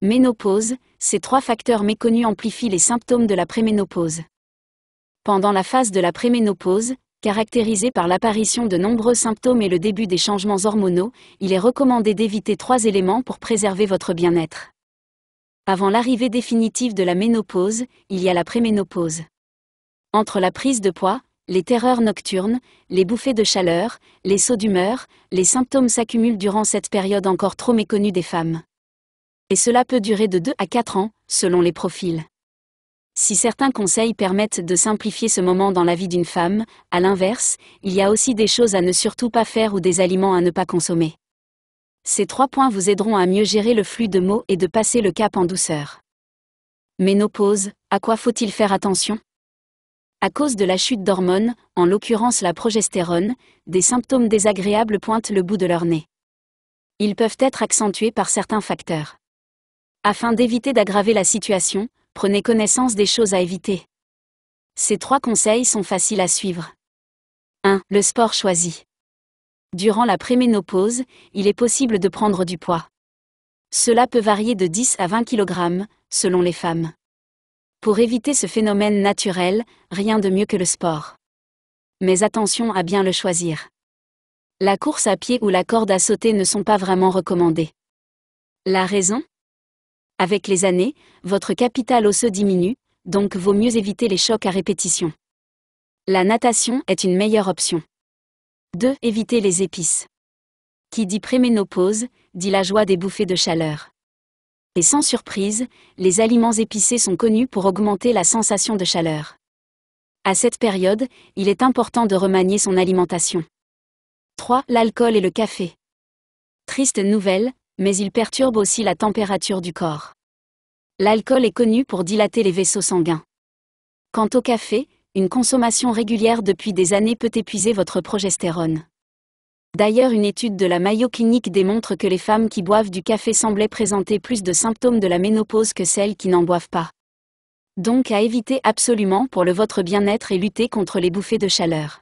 Ménopause, ces trois facteurs méconnus amplifient les symptômes de la préménopause. Pendant la phase de la préménopause, caractérisée par l'apparition de nombreux symptômes et le début des changements hormonaux, il est recommandé d'éviter trois éléments pour préserver votre bien-être. Avant l'arrivée définitive de la ménopause, il y a la préménopause. Entre la prise de poids, les terreurs nocturnes, les bouffées de chaleur, les sauts d'humeur, les symptômes s'accumulent durant cette période encore trop méconnue des femmes et cela peut durer de 2 à 4 ans, selon les profils. Si certains conseils permettent de simplifier ce moment dans la vie d'une femme, à l'inverse, il y a aussi des choses à ne surtout pas faire ou des aliments à ne pas consommer. Ces trois points vous aideront à mieux gérer le flux de mots et de passer le cap en douceur. Mais pauses, à quoi faut-il faire attention À cause de la chute d'hormones, en l'occurrence la progestérone, des symptômes désagréables pointent le bout de leur nez. Ils peuvent être accentués par certains facteurs. Afin d'éviter d'aggraver la situation, prenez connaissance des choses à éviter. Ces trois conseils sont faciles à suivre. 1. Le sport choisi. Durant la préménopause, il est possible de prendre du poids. Cela peut varier de 10 à 20 kg, selon les femmes. Pour éviter ce phénomène naturel, rien de mieux que le sport. Mais attention à bien le choisir. La course à pied ou la corde à sauter ne sont pas vraiment recommandées. La raison avec les années, votre capital osseux diminue, donc vaut mieux éviter les chocs à répétition. La natation est une meilleure option. 2. Éviter les épices. Qui dit préménopause, dit la joie des bouffées de chaleur. Et sans surprise, les aliments épicés sont connus pour augmenter la sensation de chaleur. À cette période, il est important de remanier son alimentation. 3. L'alcool et le café. Triste nouvelle, mais il perturbe aussi la température du corps. L'alcool est connu pour dilater les vaisseaux sanguins. Quant au café, une consommation régulière depuis des années peut épuiser votre progestérone. D'ailleurs, une étude de la Mayo Clinic démontre que les femmes qui boivent du café semblaient présenter plus de symptômes de la ménopause que celles qui n'en boivent pas. Donc à éviter absolument pour le votre bien-être et lutter contre les bouffées de chaleur.